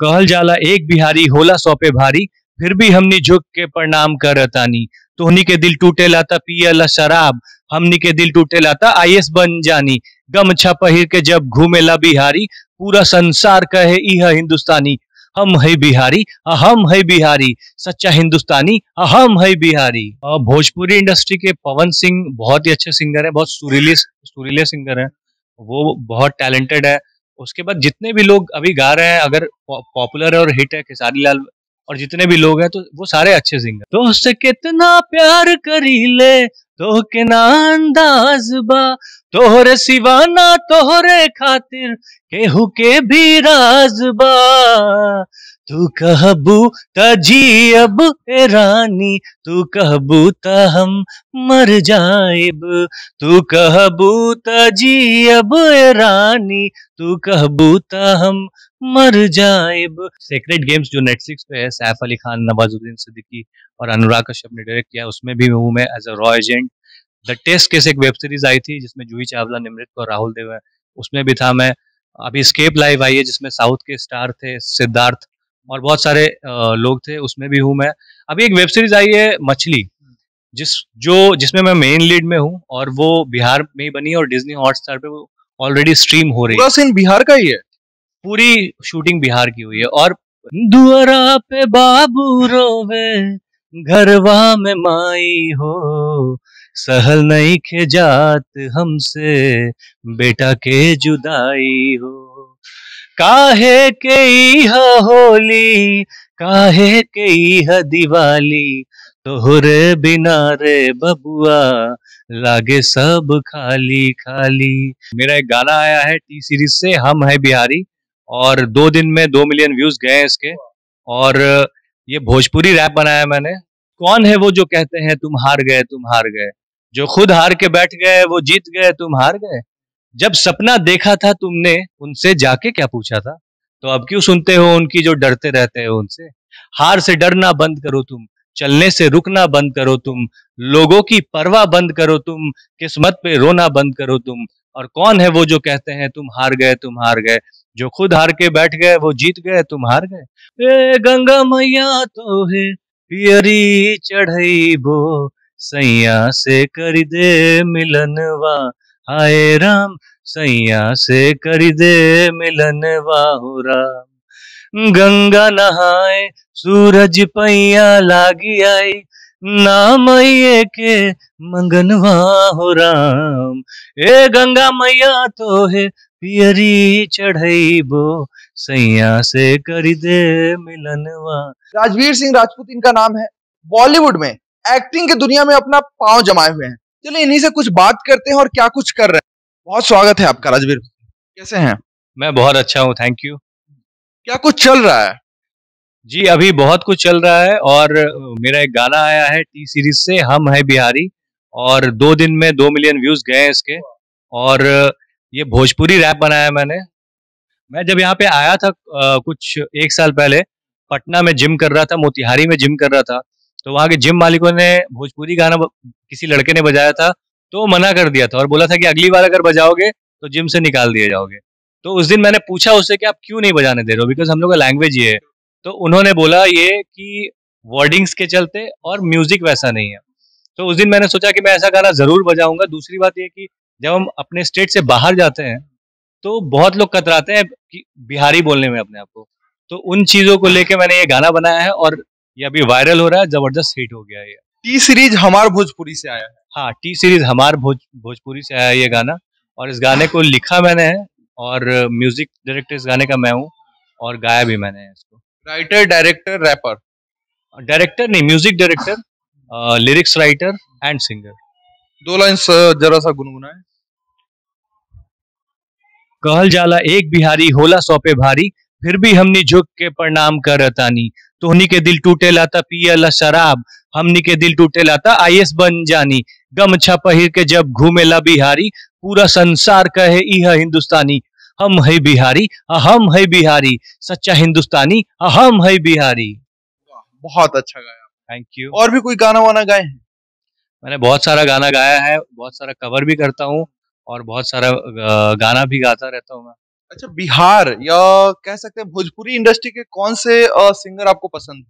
कहल जाला एक बिहारी होला सौपे भारी फिर भी हमनी झुक के प्रणाम करतानी तोहनी के दिल टूटे लाता पियला शराब हमनी के दिल टूटे लाता आई बन जानी गमछा पहिर के जब ला बिहारी पूरा संसार कहे इह हिंदुस्तानी हम है बिहारी हम है बिहारी सच्चा हिंदुस्तानी हम है बिहारी भोजपुरी इंडस्ट्री के पवन सिंह बहुत ही अच्छे सिंगर है बहुत सुरीले सुरीले सिंगर है वो बहुत टैलेंटेड है उसके बाद जितने भी लोग अभी गा रहे हैं अगर पॉपुलर है और हिट है खेसारी लाल और जितने भी लोग हैं तो वो सारे अच्छे सिंगर दोस्त कितना प्यार करी ले तो के ना अंदाज बा तोहरे सिवाना तोहरे खातिर केहू के भी राज बा तू कहबू तजी अब रानी तू कहबू त हम मर जाएब तू कहबू तजी अब रानी तू कहबू त हम मर जाएब सेक्रेट गेम्स जो नेटफ्लिक्स पे है सैफ अली खान नवाजुद्दीन सिद्दीकी और अनुराग कश्यप ने डायरेक्ट किया उसमें भी हूँ मैं एज अ रॉ एजेंट द टेस्ट केस एक वेब सीरीज आई थी जिसमें जूही चावला निमृत और राहुल देव है उसमें भी था मैं अभी स्केप लाइव आई है जिसमें साउथ के स्टार थे सिद्धार्थ और बहुत सारे लोग थे उसमें भी हूँ मैं अभी एक वेब सीरीज आई है मछली जिस जो जिसमें मैं मेन लीड में हूँ और वो बिहार में ही बनी है और डिज्नी हॉटस्टार पे वो ऑलरेडी स्ट्रीम हो रही है सीन बिहार का ही है पूरी शूटिंग बिहार की हुई है और दुआरा पे बाबू रोवे घरवा में माई हो सहल नहीं खे जात हमसे बेटा के जुदाई हो काहे के होली काहे के दिवाली तोहरे बिना रे बबुआ लागे सब खाली खाली मेरा एक गाना आया है टी सीरीज से हम है बिहारी और दो दिन में दो मिलियन व्यूज गए हैं इसके और ये भोजपुरी रैप बनाया मैंने कौन है वो जो कहते हैं तुम हार गए तुम हार गए जो खुद हार के बैठ गए वो जीत गए तुम हार गए जब सपना देखा था तुमने उनसे जाके क्या पूछा था तो अब क्यों सुनते हो उनकी जो डरते रहते हो उनसे हार से डरना बंद करो तुम चलने से रुकना बंद करो तुम लोगों की परवाह बंद करो तुम किस्मत पे रोना बंद करो तुम और कौन है वो जो कहते हैं तुम हार गए तुम हार गए जो खुद हार के बैठ गए वो जीत गए तुम हार गए ए गंगा मैया तो है पियरी चढ़ई बो सैया से कर दे मिलनवा हाय राम सैया से कर दे मिलन वाहु राम गंगा नहाए सूरज पैया लागी आई नाम मैये के मंगन हो राम ए गंगा मैया तो है पियरी चढ़ई बो सैया से करी दे मिलन राजवीर सिंह राजपूत इनका नाम है बॉलीवुड में एक्टिंग की दुनिया में अपना पांव जमाए हुए हैं चलिए इन्हीं से कुछ बात करते हैं और क्या कुछ कर रहे हैं बहुत स्वागत है आपका राजवीर कैसे हैं मैं बहुत अच्छा हूँ थैंक यू क्या कुछ चल रहा है जी अभी बहुत कुछ चल रहा है और मेरा एक गाना आया है टी सीरीज से हम है बिहारी और दो दिन में दो मिलियन व्यूज गए हैं इसके और ये भोजपुरी रैप बनाया मैंने मैं जब यहाँ पे आया था कुछ एक साल पहले पटना में जिम कर रहा था मोतिहारी में जिम कर रहा था तो वहां के जिम मालिकों ने भोजपुरी गाना किसी लड़के ने बजाया था तो मना कर दिया था और बोला था कि अगली बार अगर बजाओगे तो जिम से निकाल दिए जाओगे तो उस दिन मैंने पूछा उससे कि आप क्यों नहीं बजाने दे रहे हो बिकॉज हम लोग का लैंग्वेज ये है तो उन्होंने बोला ये कि वर्डिंग्स के चलते और म्यूजिक वैसा नहीं है तो उस दिन मैंने सोचा कि मैं ऐसा गाना जरूर बजाऊंगा दूसरी बात ये कि जब हम अपने स्टेट से बाहर जाते हैं तो बहुत लोग कतराते हैं कि बिहारी बोलने में अपने आप को तो उन चीजों को लेके मैंने ये गाना बनाया है और ये अभी वायरल हो रहा है जबरदस्त हिट हो गया ये टी सीरीज हमार भोजपुरी से आया है हाँ टी सीरीज हमार भोज भोजपुरी से आया ये गाना और इस गाने को लिखा मैंने है और म्यूजिक डायरेक्टर इस गाने का मैं हूँ और गाया भी मैंने है इसको राइटर डायरेक्टर रैपर डायरेक्टर नहीं music director lyrics writer and singer दो लाइन जरा सा गुनगुनाए कहल जाला एक बिहारी होला सौपे भारी फिर भी हमने झुक के प्रणाम कर रतानी तोहनी के दिल टूटे लाता ला शराब हमनी के दिल टूटे लाता आई बन जानी छा पहिर के जब ला बिहारी पूरा संसार कहे इ हिंदुस्तानी हम है बिहारी हम है बिहारी सच्चा हिंदुस्तानी हम है बिहारी बहुत अच्छा गाया थैंक यू और भी कोई गाना वाना गाए हैं मैंने बहुत सारा गाना गाया है बहुत सारा कवर भी करता हूँ और बहुत सारा गाना भी गाता रहता हूँ मैं अच्छा बिहार या कह सकते हैं भोजपुरी इंडस्ट्री के कौन से सिंगर आपको पसंद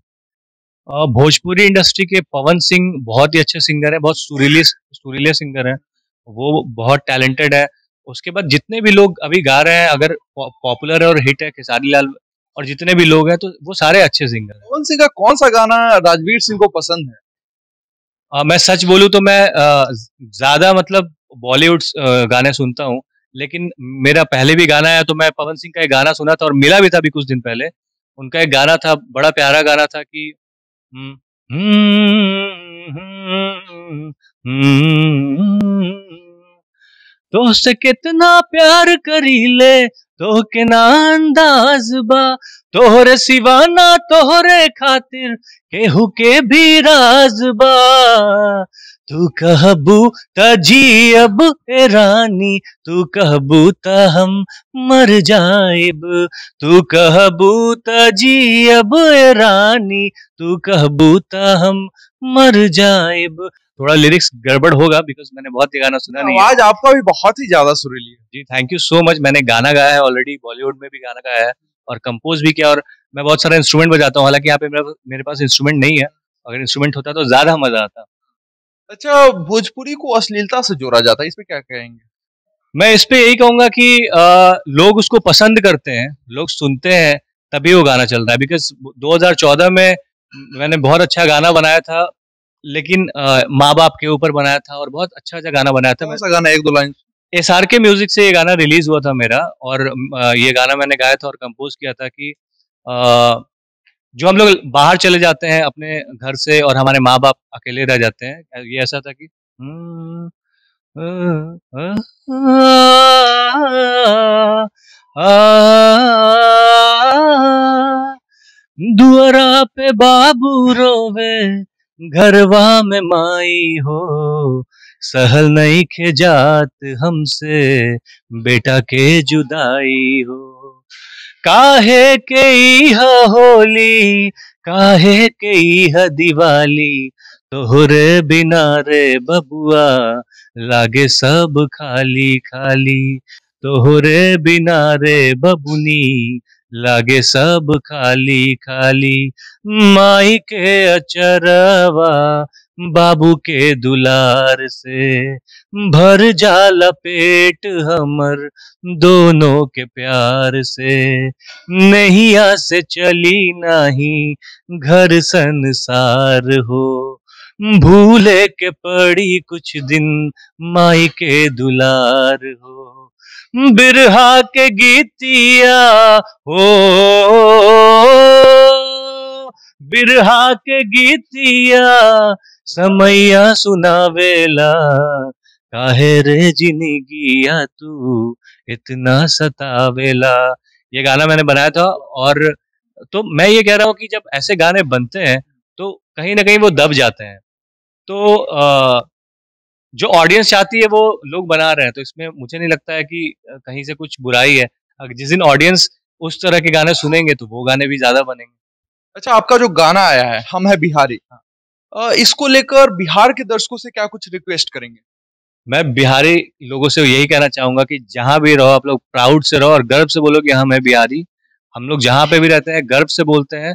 भोजपुरी इंडस्ट्री के पवन सिंह बहुत ही अच्छे सिंगर है बहुत सुरीले सुरीले सिंगर है वो बहुत टैलेंटेड है उसके बाद जितने भी लोग अभी गा रहे हैं अगर पॉपुलर है और हिट है खेसारी लाल और जितने भी लोग हैं तो वो सारे अच्छे सिंगर हैं पवन सिंह का कौन सा गाना राजवीर सिंह को पसंद है आ, मैं सच बोलू तो मैं ज्यादा मतलब बॉलीवुड गाने सुनता हूँ लेकिन मेरा पहले भी गाना है तो मैं पवन सिंह का एक गाना सुना था और मिला भी था अभी कुछ दिन पहले उनका एक गाना था बड़ा प्यारा गाना था कि दोस्त कितना प्यार करी ले तो के ना अंदाज बा तोहरे सिवाना तोहरे खातिर केहू के भी राज बा तू कहबू तजी अब रानी तू कहबू त हम मर जाएब तू कहबू तजी अब रानी तू कहबू त हम मर जाएब थोड़ा लिरिक्स गड़बड़ होगा बिकॉज मैंने बहुत ही गाना सुना नहीं आज आपका भी बहुत ही ज्यादा सुरीली है जी थैंक यू सो मच मैंने गाना गाया है ऑलरेडी बॉलीवुड में भी गाना गाया है और कंपोज भी किया और मैं बहुत सारा इंस्ट्रूमेंट बजाता हूँ हालांकि यहाँ पे मेरे पास इंस्ट्रूमेंट नहीं है अगर इंस्ट्रूमेंट होता तो ज्यादा मजा आता अच्छा भोजपुरी को अश्लीलता से जोड़ा जाता है इस पे क्या कहेंगे मैं इस पे यही कहूंगा कि आ, लोग उसको पसंद करते हैं लोग सुनते हैं तभी वो गाना चल रहा है बिकॉज 2014 में मैंने बहुत अच्छा गाना बनाया था लेकिन माँ बाप के ऊपर बनाया था और बहुत अच्छा अच्छा गाना बनाया था मैं गाना एक दो लाइन एस आर के म्यूजिक से ये गाना रिलीज हुआ था मेरा और ये गाना मैंने गाया था और कंपोज किया था कि आ, जो हम लोग बाहर चले जाते हैं अपने घर से और हमारे माँ बाप अकेले रह जाते हैं ये ऐसा था कि दुआरा पे बाबू रोवे घरवा में माई हो सहल नहीं खे जात हमसे बेटा के जुदाई हो काहे के होली काहे के दिवाली तोहरे बिना रे बबुआ लागे सब खाली खाली तोहरे बिना रे बबुनी लागे सब खाली खाली माई के अचरवा बाबू के दुलार से भर जा लपेट हमर दोनों के प्यार से नैया से चली नहीं घर संसार हो भूले के पड़ी कुछ दिन माई के दुलार हो बिरहा के गीतिया हो बिरहा के गीतिया समैया सुनावेला काहे रे जिंदगिया तू इतना सतावेला ये गाना मैंने बनाया था और तो मैं ये कह रहा हूँ कि जब ऐसे गाने बनते हैं तो कहीं ना कहीं वो दब जाते हैं तो जो ऑडियंस चाहती है वो लोग बना रहे हैं तो इसमें मुझे नहीं लगता है कि कहीं से कुछ बुराई है जिस दिन ऑडियंस उस तरह के गाने सुनेंगे तो वो गाने भी ज्यादा बनेंगे अच्छा आपका जो गाना आया है हम है बिहारी हाँ। इसको लेकर बिहार के दर्शकों से क्या कुछ रिक्वेस्ट करेंगे मैं बिहारी लोगों से यही कहना चाहूंगा कि जहां भी रहो आप लोग प्राउड से रहो और गर्व से बोलो कि हम हाँ, है बिहारी हम लोग जहां पे भी रहते हैं गर्व से बोलते हैं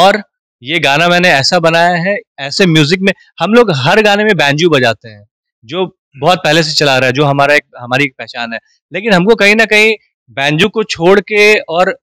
और ये गाना मैंने ऐसा बनाया है ऐसे म्यूजिक में हम लोग हर गाने में बैंजू बजाते हैं जो बहुत पहले से चला रहा है जो हमारा एक हमारी एक पहचान है लेकिन हमको कहीं ना कहीं बैंजू को छोड़ के और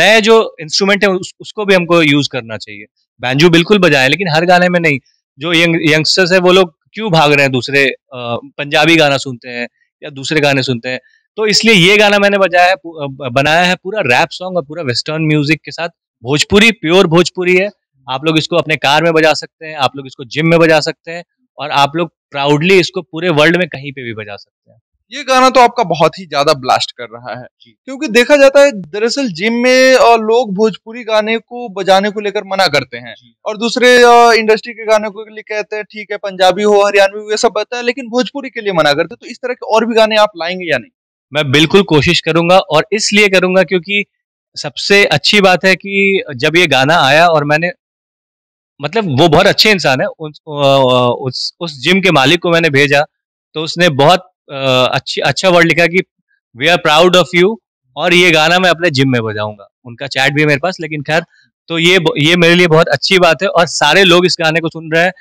नए जो इंस्ट्रूमेंट है उस, उसको भी हमको यूज करना चाहिए बैंजू बिल्कुल बजाएं लेकिन हर गाने में नहीं जो यंग यंगस्टर्स है वो लोग क्यों भाग रहे हैं दूसरे पंजाबी गाना सुनते हैं या दूसरे गाने सुनते हैं तो इसलिए ये गाना मैंने बजाया है बनाया है पूरा रैप सॉन्ग और पूरा वेस्टर्न म्यूजिक के साथ भोजपुरी प्योर भोजपुरी है आप लोग इसको अपने कार में बजा सकते हैं आप लोग इसको जिम में बजा सकते हैं और आप लोग प्राउडली इसको पूरे वर्ल्ड में कहीं पे भी बजा सकते हैं ये गाना तो आपका बहुत ही ज्यादा ब्लास्ट कर रहा है क्योंकि देखा जाता है दरअसल जिम में लोग भोजपुरी गाने को बजाने को लेकर मना करते हैं और दूसरे इंडस्ट्री के गाने को लिए कहते हैं ठीक है पंजाबी हो हरियाणवी हो ये सब बता है लेकिन भोजपुरी के लिए मना करते तो इस तरह के और भी गाने आप लाएंगे या नहीं मैं बिल्कुल कोशिश करूंगा और इसलिए करूंगा क्योंकि सबसे अच्छी बात है कि जब ये गाना आया और मैंने मतलब वो बहुत अच्छे इंसान है उस उस जिम के मालिक को मैंने भेजा तो उसने बहुत अच्छी अच्छा वर्ड लिखा कि we are proud of you और ये गाना मैं अपने जिम में बजाऊंगा उनका चैट भी है मेरे पास लेकिन खैर तो ये ये मेरे लिए बहुत अच्छी बात है और सारे लोग इस गाने को सुन रहे हैं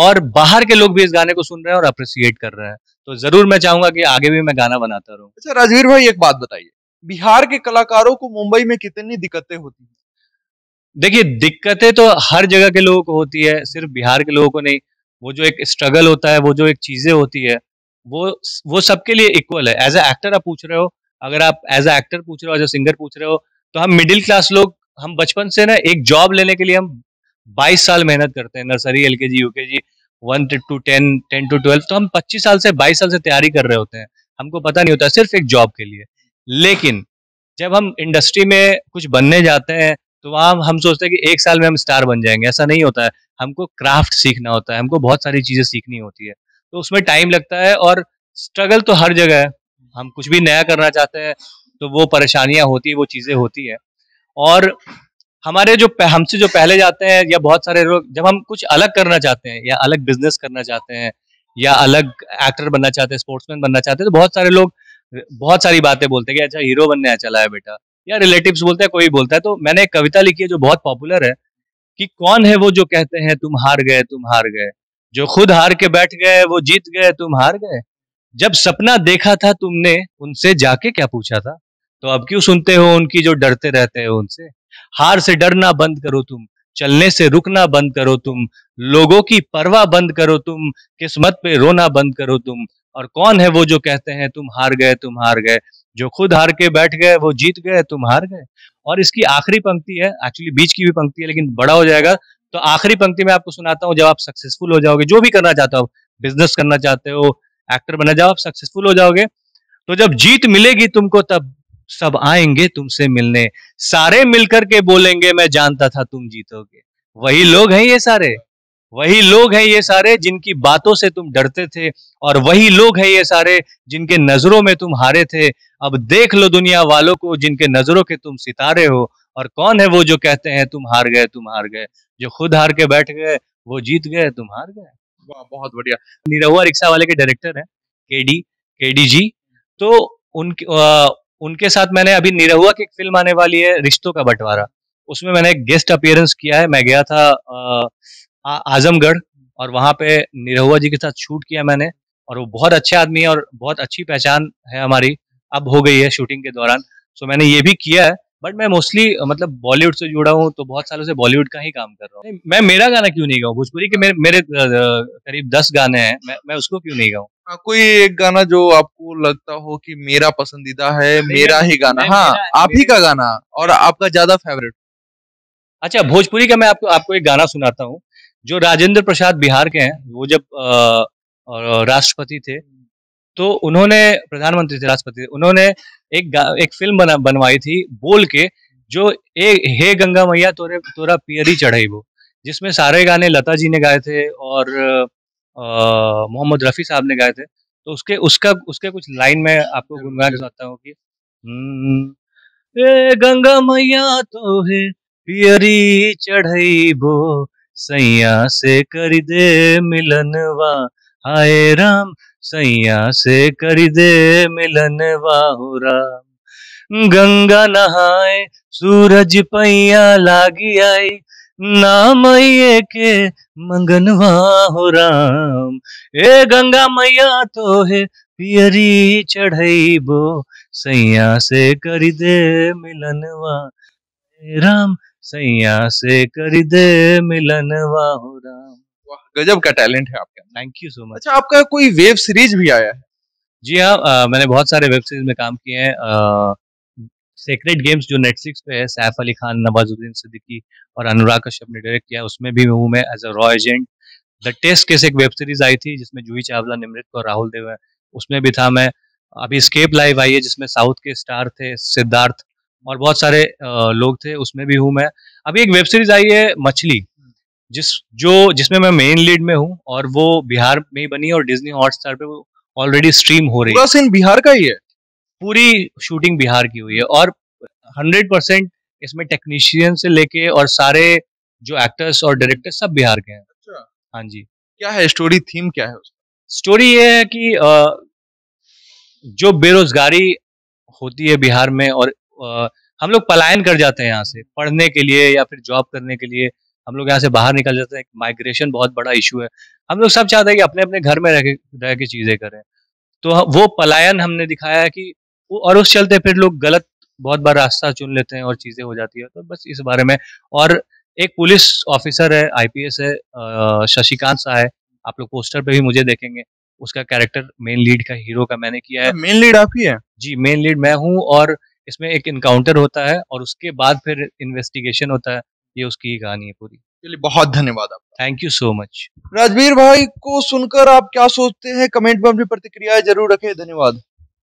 और बाहर के लोग भी इस गाने को सुन रहे हैं और अप्रिसिएट कर रहे हैं तो जरूर मैं चाहूंगा कि आगे भी मैं गाना बनाता रहूं अच्छा राजवीर भाई एक बात बताइए बिहार के कलाकारों को मुंबई में कितनी दिक्कतें होती हैं देखिए दिक्कतें तो हर जगह के लोगों को होती है सिर्फ बिहार के लोगों को नहीं वो जो एक स्ट्रगल होता है वो जो एक चीजें होती है वो वो सबके लिए इक्वल है एज ए एक्टर आप पूछ रहे हो अगर आप एज ए एक्टर पूछ रहे हो एज ए सिंगर पूछ रहे हो तो हम मिडिल क्लास लोग हम बचपन से ना एक जॉब लेने के लिए हम 22 साल मेहनत करते हैं नर्सरी एल के G U K G one to ten ten to twelve तो हम 25 साल से 22 साल से तैयारी कर रहे होते हैं हमको पता नहीं होता सिर्फ एक जॉब के लिए लेकिन जब हम इंडस्ट्री में कुछ बनने जाते हैं तो वहाँ हम सोचते हैं कि एक साल में हम स्टार बन जाएंगे ऐसा नहीं होता है हमको क्राफ्ट सीखना होता है हमको बहुत सारी चीज़ें सीखनी होती है तो उसमें टाइम लगता है और स्ट्रगल तो हर जगह है हम कुछ भी नया करना चाहते हैं तो वो परेशानियां होती है वो चीज़ें होती है और हमारे जो हमसे जो पहले जाते हैं या बहुत सारे लोग जब हम कुछ अलग करना चाहते हैं या अलग बिजनेस करना चाहते हैं या अलग एक्टर बनना चाहते हैं स्पोर्ट्समैन बनना चाहते हैं तो बहुत सारे लोग बहुत सारी बातें बोलते हैं कि अच्छा हीरो बनने चला है बेटा या रिलेटिव्स बोलते हैं कोई बोलता है तो मैंने एक कविता लिखी है जो बहुत पॉपुलर है कि कौन है वो जो कहते हैं तुम हार गए तुम हार गए जो खुद हार के बैठ गए वो जीत गए तुम हार गए जब सपना देखा था तुमने उनसे जाके क्या पूछा था तो अब क्यों सुनते हो उनकी जो डरते रहते हो उनसे हार से डरना बंद करो तुम चलने से रुकना बंद करो तुम लोगों की परवाह बंद करो तुम किस्मत पे रोना बंद करो तुम और कौन है वो जो कहते हैं तुम हार गए तुम हार गए जो खुद हार के बैठ गए वो जीत गए तुम हार गए और इसकी आखिरी पंक्ति है एक्चुअली बीच की भी पंक्ति है लेकिन बड़ा हो जाएगा तो आखिरी पंक्ति में आपको सुनाता हूँ जब आप सक्सेसफुल हो जाओगे जो भी करना चाहते हो बिजनेस करना चाहते हो एक्टर बना जाओ आप सक्सेसफुल हो जाओगे तो जब जीत मिलेगी तुमको तब सब आएंगे तुमसे मिलने सारे मिलकर के बोलेंगे मैं जानता था तुम जीतोगे वही लोग हैं ये सारे वही लोग हैं ये सारे जिनकी बातों से तुम डरते थे और वही लोग हैं ये सारे जिनके नजरों में तुम हारे थे अब देख लो दुनिया वालों को जिनके नजरों के तुम सितारे हो और कौन है वो जो कहते हैं तुम हार गए तुम हार गए जो खुद हार के बैठ गए वो जीत गए तुम हार गए वाह बहुत बढ़िया निरहुआ रिक्शा वाले के डायरेक्टर हैं के डी के डी जी तो उनके आ, उनके साथ मैंने अभी निरहुआ की एक फिल्म आने वाली है रिश्तों का बंटवारा उसमें मैंने एक गेस्ट अपियरेंस किया है मैं गया था आजमगढ़ और वहां पे निरहुआ जी के साथ शूट किया मैंने और वो बहुत अच्छे आदमी है और बहुत अच्छी पहचान है हमारी अब हो गई है शूटिंग के दौरान सो मैंने ये भी किया है बट मैं मोस्टली मतलब बॉलीवुड से जुड़ा हूँ तो बहुत सालों से बॉलीवुड का ही काम कर रहा हूँ मैं मेरा गाना क्यों नहीं गाऊँ भोजपुरी के मेरे, करीब दस गाने हैं मैं, मैं उसको क्यों नहीं गाऊँ हाँ, कोई एक गाना जो आपको लगता हो कि मेरा पसंदीदा है मेरा ही गाना हाँ आप ही का गाना और आपका ज्यादा फेवरेट अच्छा भोजपुरी का मैं आपको आपको एक गाना सुनाता हूँ जो राजेंद्र प्रसाद बिहार के हैं वो जब राष्ट्रपति थे तो उन्होंने प्रधानमंत्री थे राष्ट्रपति उन्होंने एक एक फिल्म बना बनवाई थी बोल के जो ए हे गंगा मैया तोरे तोरा पियरी चढ़ाई वो जिसमें सारे गाने लता जी ने गाए थे और मोहम्मद रफ़ी साहब ने गाए थे तो उसके उसका उसके कुछ लाइन में आपको गुनगान सुनाता हूँ कि हम्म, ए गंगा मैया तो है पियरी चढ़ई बो सैया से कर दे मिलनवा हाय राम सैया से कर दे मिलन वाहुरा गंगा नहाए सूरज पैया लागी आई ना मैये के मंगन वाहु राम ए गंगा मैया तो है पियरी बो सैया से कर दे मिलन वाह राम सैया से कर दे मिलन वाहु राम गजब का टैलेंट है आपका थैंक यू सो मच अच्छा आपका कोई वेब सीरीज भी आया है जी हाँ मैंने बहुत सारे वेब सीरीज में काम किए हैं सेक्रेट गेम्स जो नेटफ्लिक्स पे है सैफ अली खान नवाजुद्दीन सिद्दीकी और अनुराग कश्यप ने डायरेक्ट किया उसमें भी हूँ मैं एज अ रॉ एजेंट द टेस्ट केस एक वेब सीरीज आई थी जिसमें जूही चावला निमृत और राहुल देव है उसमें भी था मैं अभी स्केप लाइव आई है जिसमें साउथ के स्टार थे सिद्धार्थ और बहुत सारे लोग थे उसमें भी हूँ मैं अभी एक वेब सीरीज आई है मछली जिस जो जिसमें मैं मेन लीड में हूँ और वो बिहार में ही बनी और डिज्नी हॉटस्टार पे वो ऑलरेडी स्ट्रीम हो रही है सीन बिहार का ही है पूरी शूटिंग बिहार की हुई है और हंड्रेड परसेंट इसमें टेक्नीशियन से लेके और सारे जो एक्टर्स और डायरेक्टर सब बिहार के हैं अच्छा हाँ जी क्या है स्टोरी थीम क्या है स्टोरी ये है कि जो बेरोजगारी होती है बिहार में और हम लोग पलायन कर जाते हैं यहाँ से पढ़ने के लिए या फिर जॉब करने के लिए हम लोग यहाँ से बाहर निकल जाते हैं माइग्रेशन बहुत बड़ा इशू है हम लोग सब चाहते हैं कि अपने अपने घर में रह के रह के चीज़ें करें तो वो पलायन हमने दिखाया है कि और उस चलते फिर लोग गलत बहुत बार रास्ता चुन लेते हैं और चीज़ें हो जाती है तो बस इस बारे में और एक पुलिस ऑफिसर है आईपीएस है शशिकांत शाह है आप लोग पोस्टर पे भी मुझे देखेंगे उसका कैरेक्टर मेन लीड का हीरो का मैंने किया है मेन लीड आप ही है जी मेन लीड मैं हूँ और इसमें एक इनकाउंटर होता है और उसके बाद फिर इन्वेस्टिगेशन होता है ये उसकी कहानी है पूरी चलिए बहुत धन्यवाद आप thank you so much Rajveer भाई को सुनकर आप क्या सोचते हैं कमेंट में अपनी प्रतिक्रिया जरूर रखें धन्यवाद